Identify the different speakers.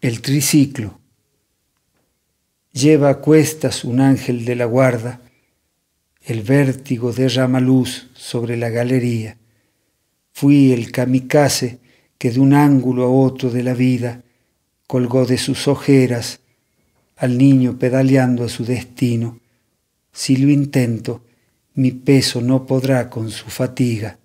Speaker 1: el triciclo. Lleva a cuestas un ángel de la guarda, el vértigo derrama luz sobre la galería. Fui el kamikaze que de un ángulo a otro de la vida colgó de sus ojeras al niño pedaleando a su destino. Si lo intento, mi peso no podrá con su fatiga.